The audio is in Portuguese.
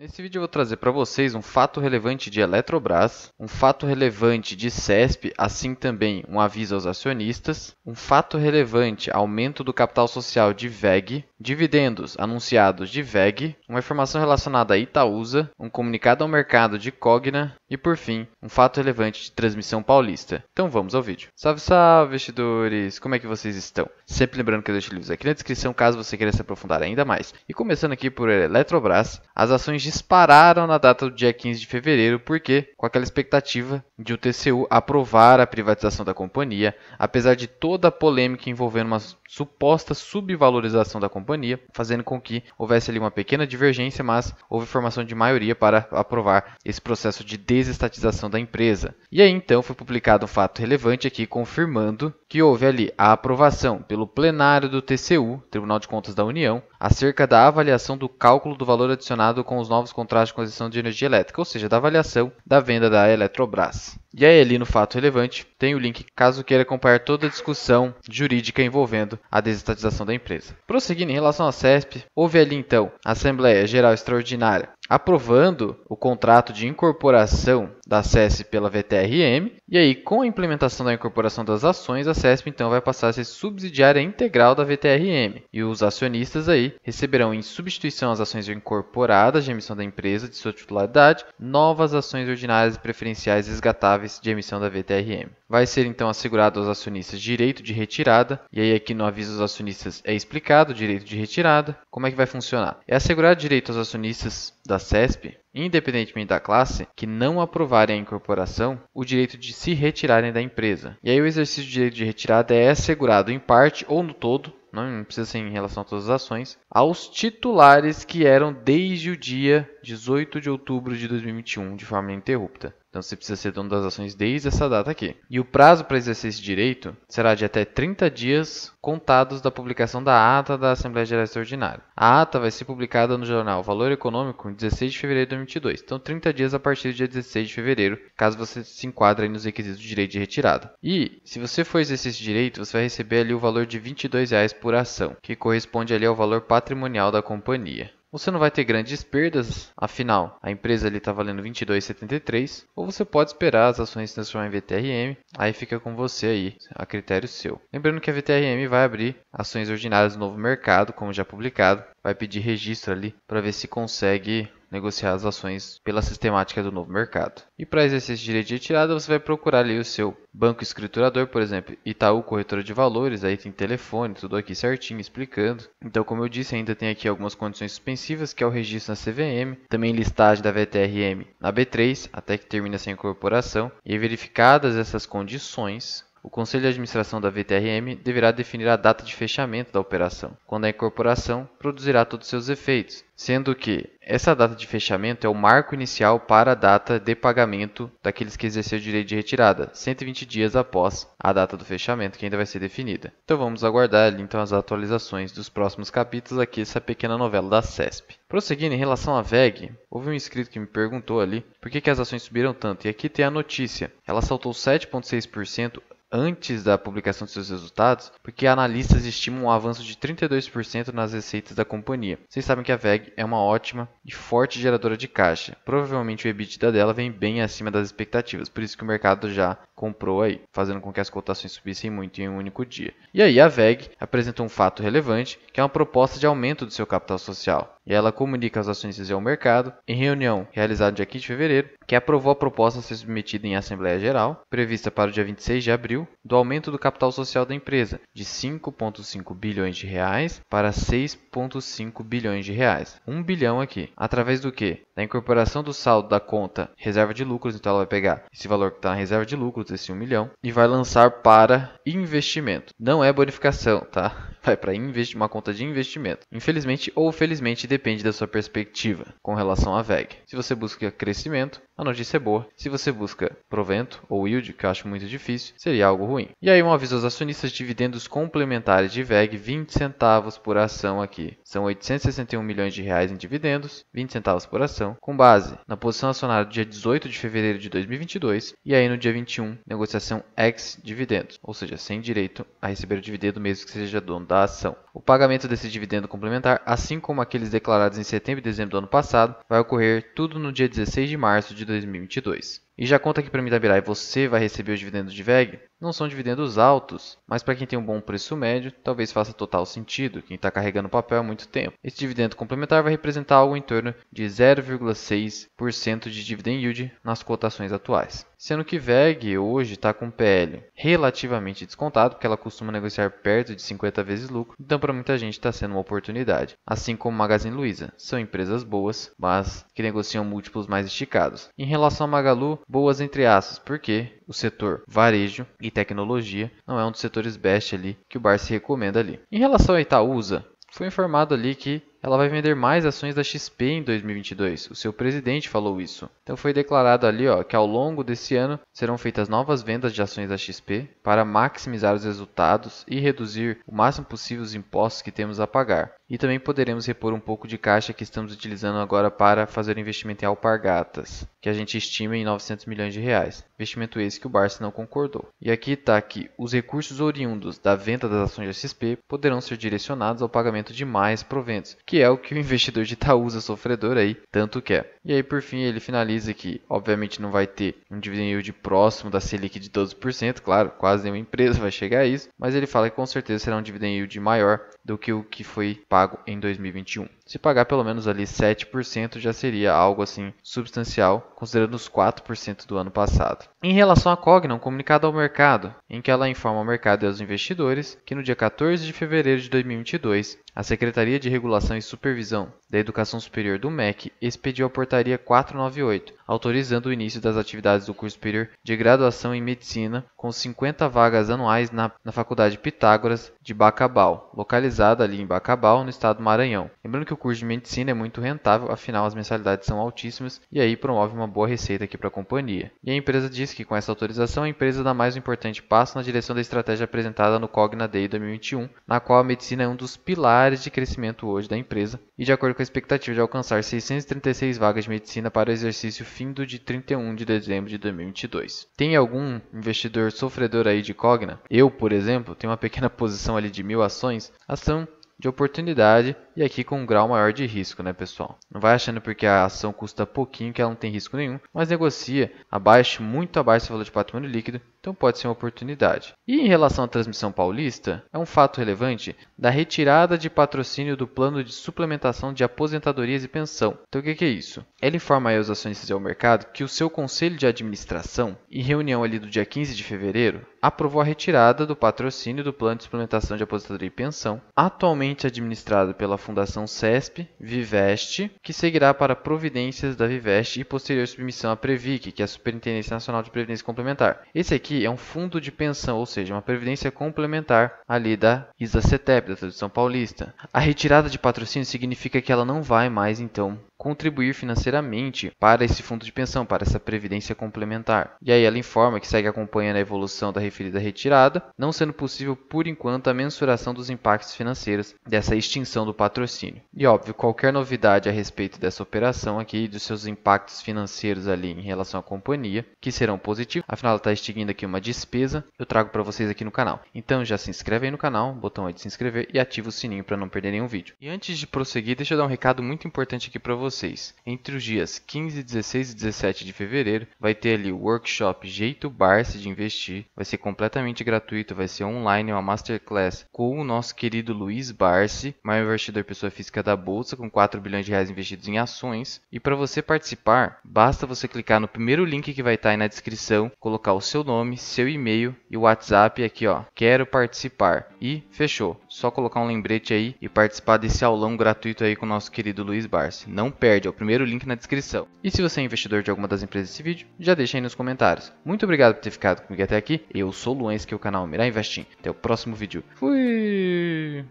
Nesse vídeo eu vou trazer para vocês um fato relevante de Eletrobras, um fato relevante de CESP, assim também um aviso aos acionistas, um fato relevante aumento do capital social de VEG, dividendos anunciados de VEG, uma informação relacionada a Itaúsa, um comunicado ao mercado de Cogna e, por fim, um fato relevante de transmissão paulista. Então vamos ao vídeo. Salve, salve, investidores! Como é que vocês estão? Sempre lembrando que eu deixo livros aqui na descrição caso você queira se aprofundar ainda mais. E começando aqui por Eletrobras, as ações de dispararam na data do dia 15 de fevereiro, porque, com aquela expectativa de o TCU aprovar a privatização da companhia, apesar de toda a polêmica envolvendo uma suposta subvalorização da companhia, fazendo com que houvesse ali uma pequena divergência, mas houve formação de maioria para aprovar esse processo de desestatização da empresa. E aí então foi publicado um fato relevante aqui confirmando que houve ali a aprovação pelo plenário do TCU, Tribunal de Contas da União, acerca da avaliação do cálculo do valor adicionado com os novos contratos de concessão de energia elétrica, ou seja, da avaliação da venda da Eletrobras. E aí, ali no fato relevante, tem o link caso queira acompanhar toda a discussão jurídica envolvendo a desestatização da empresa. Prosseguindo em relação à CESP, houve ali então a Assembleia Geral Extraordinária aprovando o contrato de incorporação da CESP pela VTRM, e aí com a implementação da incorporação das ações, a CESP então vai passar a ser subsidiária integral da VTRM, e os acionistas aí receberão em substituição às ações incorporadas de emissão da empresa de sua titularidade, novas ações ordinárias e preferenciais resgatáveis de emissão da VTRM. Vai ser então assegurado aos acionistas direito de retirada, e aí aqui no aviso aos acionistas é explicado direito de retirada. Como é que vai funcionar? É assegurado direito aos acionistas da CESP, independentemente da classe, que não aprovarem a incorporação, o direito de se retirarem da empresa. E aí o exercício de direito de retirada é assegurado em parte ou no todo não precisa ser em relação a todas as ações, aos titulares que eram desde o dia 18 de outubro de 2021, de forma ininterrupta. Então você precisa ser dono das ações desde essa data aqui. E o prazo para exercer esse direito será de até 30 dias contados da publicação da ata da Assembleia Geral Extraordinária. A ata vai ser publicada no jornal Valor Econômico em 16 de fevereiro de 2022. Então 30 dias a partir do dia 16 de fevereiro, caso você se enquadre nos requisitos do direito de retirada. E se você for exercer esse direito, você vai receber ali o valor de R$ 22 por ação, que corresponde ali ao valor patrimonial da companhia. Você não vai ter grandes perdas, afinal, a empresa está valendo 22,73, ou você pode esperar as ações se transformar em VTRM, aí fica com você aí, a critério seu. Lembrando que a VTRM vai abrir ações ordinárias no novo mercado, como já publicado, vai pedir registro ali para ver se consegue negociar as ações pela sistemática do novo mercado. E para exercer esse direito de retirada, você vai procurar ali o seu banco escriturador, por exemplo, Itaú Corretora de Valores, aí tem telefone, tudo aqui certinho explicando. Então, como eu disse, ainda tem aqui algumas condições suspensivas, que é o registro na CVM, também listagem da VTRM na B3, até que termine essa incorporação, e verificadas essas condições, o Conselho de Administração da VTRM deverá definir a data de fechamento da operação, quando a incorporação produzirá todos os seus efeitos, sendo que essa data de fechamento é o marco inicial para a data de pagamento daqueles que exerceram o direito de retirada, 120 dias após a data do fechamento, que ainda vai ser definida. Então vamos aguardar então as atualizações dos próximos capítulos aqui dessa pequena novela da CESP. Prosseguindo, em relação à VEG, houve um inscrito que me perguntou ali por que, que as ações subiram tanto, e aqui tem a notícia. Ela saltou 7,6% antes da publicação de seus resultados, porque analistas estimam um avanço de 32% nas receitas da companhia. Vocês sabem que a VEG é uma ótima e forte geradora de caixa. Provavelmente o EBITDA dela vem bem acima das expectativas, por isso que o mercado já comprou aí, fazendo com que as cotações subissem muito em um único dia. E aí a VEG apresentou um fato relevante, que é uma proposta de aumento do seu capital social. E ela comunica aos acionistas e ao mercado em reunião realizada dia 15 de fevereiro que aprovou a proposta a ser submetida em Assembleia Geral, prevista para o dia 26 de abril, do aumento do capital social da empresa de 5,5 bilhões de reais para 6,5 bilhões de reais. 1 um bilhão aqui. Através do que? Da incorporação do saldo da conta reserva de lucros, então ela vai pegar esse valor que está na reserva de lucros, esse 1 milhão, e vai lançar para investimento. Não é bonificação, tá? vai para uma conta de investimento. Infelizmente ou felizmente depende da sua perspectiva com relação à VEG. Se você busca crescimento, a notícia é boa. Se você busca provento ou yield, que eu acho muito difícil, seria algo ruim. E aí um aviso aos acionistas dividendos complementares de VEG, 20 centavos por ação aqui. São 861 milhões de reais em dividendos, 20 centavos por ação, com base na posição acionária do dia 18 de fevereiro de 2022 e aí no dia 21, negociação ex-dividendos, ou seja, sem direito a receber o dividendo mesmo que seja dono da ação. O pagamento desse dividendo complementar, assim como aqueles declarados em setembro e dezembro do ano passado, vai ocorrer tudo no dia 16 de março de 2022. E já conta aqui para mim da você vai receber os dividendos de VEG? Não são dividendos altos, mas para quem tem um bom preço médio, talvez faça total sentido, quem está carregando o papel há muito tempo. Esse dividendo complementar vai representar algo em torno de 0,6% de dividend yield nas cotações atuais sendo que VEG hoje está com PL relativamente descontado, porque ela costuma negociar perto de 50 vezes lucro, então para muita gente está sendo uma oportunidade. Assim como Magazine Luiza, são empresas boas, mas que negociam múltiplos mais esticados. Em relação a Magalu, boas entre aspas, porque o setor varejo e tecnologia não é um dos setores best ali que o Bar se recomenda ali. Em relação a Itaúsa, foi informado ali que ela vai vender mais ações da XP em 2022. O seu presidente falou isso. Então foi declarado ali ó, que ao longo desse ano serão feitas novas vendas de ações da XP para maximizar os resultados e reduzir o máximo possível os impostos que temos a pagar. E também poderemos repor um pouco de caixa que estamos utilizando agora para fazer o investimento em Alpargatas, que a gente estima em 900 milhões de reais. Investimento esse que o Barça não concordou. E aqui está que os recursos oriundos da venda das ações da XP poderão ser direcionados ao pagamento de mais proventos, que é o que o investidor de Itaúsa sofredor aí tanto quer. E aí por fim ele finaliza que obviamente não vai ter um dividend yield próximo da Selic de 12%, claro, quase nenhuma empresa vai chegar a isso, mas ele fala que com certeza será um dividend yield maior do que o que foi pago pago em 2021. Se pagar pelo menos ali 7% já seria algo assim substancial, considerando os 4% do ano passado. Em relação à Cogna, um comunicado ao mercado, em que ela informa ao mercado e aos investidores que no dia 14 de fevereiro de 2022, a Secretaria de Regulação e Supervisão da Educação Superior do MEC expediu a portaria 498, autorizando o início das atividades do curso superior de graduação em medicina com 50 vagas anuais na, na Faculdade Pitágoras de Bacabal, localizada ali em Bacabal, no estado do Maranhão. Lembrando que o o curso de medicina é muito rentável, afinal as mensalidades são altíssimas e aí promove uma boa receita aqui para a companhia. E a empresa diz que com essa autorização a empresa dá mais um importante passo na direção da estratégia apresentada no Cogna Day 2021, na qual a medicina é um dos pilares de crescimento hoje da empresa e de acordo com a expectativa de alcançar 636 vagas de medicina para o exercício fim do de 31 de dezembro de 2022. Tem algum investidor sofredor aí de Cogna? Eu, por exemplo, tenho uma pequena posição ali de mil ações, ação de oportunidade e aqui com um grau maior de risco, né, pessoal? Não vai achando porque a ação custa pouquinho que ela não tem risco nenhum, mas negocia abaixo, muito abaixo do valor de patrimônio líquido, então pode ser uma oportunidade. E em relação à transmissão paulista, é um fato relevante da retirada de patrocínio do plano de suplementação de aposentadorias e pensão. Então o que é isso? Ela informa aí aos acionistas e ao mercado que o seu conselho de administração, em reunião ali do dia 15 de fevereiro, aprovou a retirada do patrocínio do plano de suplementação de aposentadoria e pensão, atualmente administrado pela Fundação CESP, Viveste, que seguirá para providências da Viveste e posterior submissão à Previc, que é a Superintendência Nacional de Previdência Complementar. Esse aqui é um fundo de pensão, ou seja, uma previdência complementar ali da ISA CETEP, da Tradição Paulista. A retirada de patrocínio significa que ela não vai mais, então, contribuir financeiramente para esse fundo de pensão, para essa previdência complementar. E aí ela informa que segue acompanhando a evolução da referida retirada, não sendo possível por enquanto a mensuração dos impactos financeiros dessa extinção do patrocínio. E óbvio, qualquer novidade a respeito dessa operação aqui, dos seus impactos financeiros ali em relação à companhia, que serão positivos, afinal ela está extinguindo aqui uma despesa, eu trago para vocês aqui no canal. Então já se inscreve aí no canal, botão aí de se inscrever e ativa o sininho para não perder nenhum vídeo. E antes de prosseguir, deixa eu dar um recado muito importante aqui para vocês vocês. Entre os dias 15, 16 e 17 de fevereiro, vai ter ali o workshop Jeito Barce de Investir. Vai ser completamente gratuito, vai ser online, é uma masterclass com o nosso querido Luiz Barce, maior investidor pessoa física da Bolsa, com 4 bilhões de reais investidos em ações. E para você participar, basta você clicar no primeiro link que vai estar tá aí na descrição, colocar o seu nome, seu e-mail e o WhatsApp aqui, ó. Quero participar. E fechou só colocar um lembrete aí e participar desse aulão gratuito aí com o nosso querido Luiz Barsi. Não perde, é o primeiro link na descrição. E se você é investidor de alguma das empresas desse vídeo, já deixa aí nos comentários. Muito obrigado por ter ficado comigo até aqui. Eu sou o Luan, esse aqui é o canal Mirar Investim. Até o próximo vídeo. Fui!